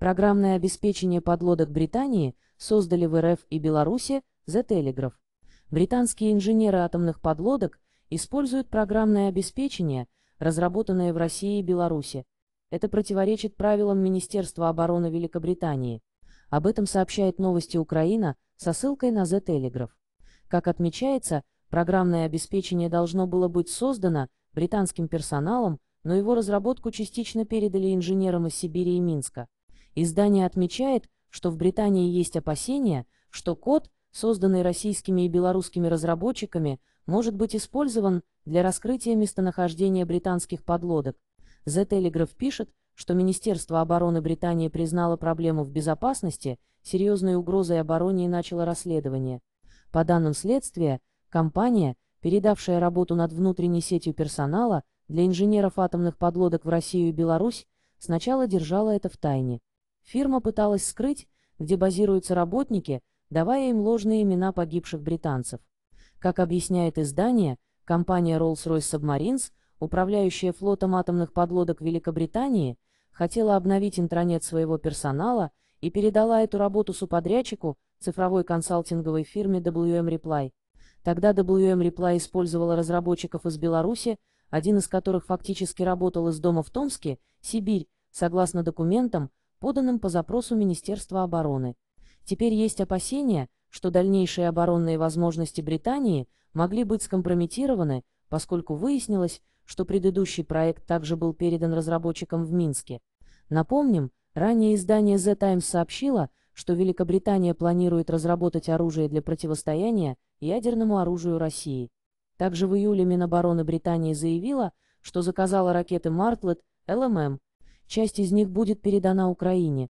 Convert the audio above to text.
Программное обеспечение подлодок Британии создали в РФ и Беларуси The Telegraph. Британские инженеры атомных подлодок используют программное обеспечение, разработанное в России и Беларуси. Это противоречит правилам Министерства обороны Великобритании. Об этом сообщает новости Украина со ссылкой на The Telegraph. Как отмечается, программное обеспечение должно было быть создано британским персоналом, но его разработку частично передали инженерам из Сибири и Минска. Издание отмечает, что в Британии есть опасения, что код, созданный российскими и белорусскими разработчиками, может быть использован для раскрытия местонахождения британских подлодок. The Telegraph пишет, что Министерство обороны Британии признало проблему в безопасности серьезной угрозой обороне и начало расследование. По данным следствия, компания, передавшая работу над внутренней сетью персонала для инженеров атомных подлодок в Россию и Беларусь, сначала держала это в тайне. Фирма пыталась скрыть, где базируются работники, давая им ложные имена погибших британцев. Как объясняет издание, компания Rolls-Royce Submarines, управляющая флотом атомных подлодок Великобритании, хотела обновить интранет своего персонала и передала эту работу суподрядчику цифровой консалтинговой фирме WM Reply. Тогда WM Reply использовала разработчиков из Беларуси, один из которых фактически работал из дома в Томске, Сибирь, согласно документам, поданным по запросу Министерства обороны. Теперь есть опасения, что дальнейшие оборонные возможности Британии могли быть скомпрометированы, поскольку выяснилось, что предыдущий проект также был передан разработчикам в Минске. Напомним, ранее издание The Times сообщило, что Великобритания планирует разработать оружие для противостояния ядерному оружию России. Также в июле Минобороны Британии заявила, что заказала ракеты «Мартлет», «ЛММ», часть из них будет передана Украине,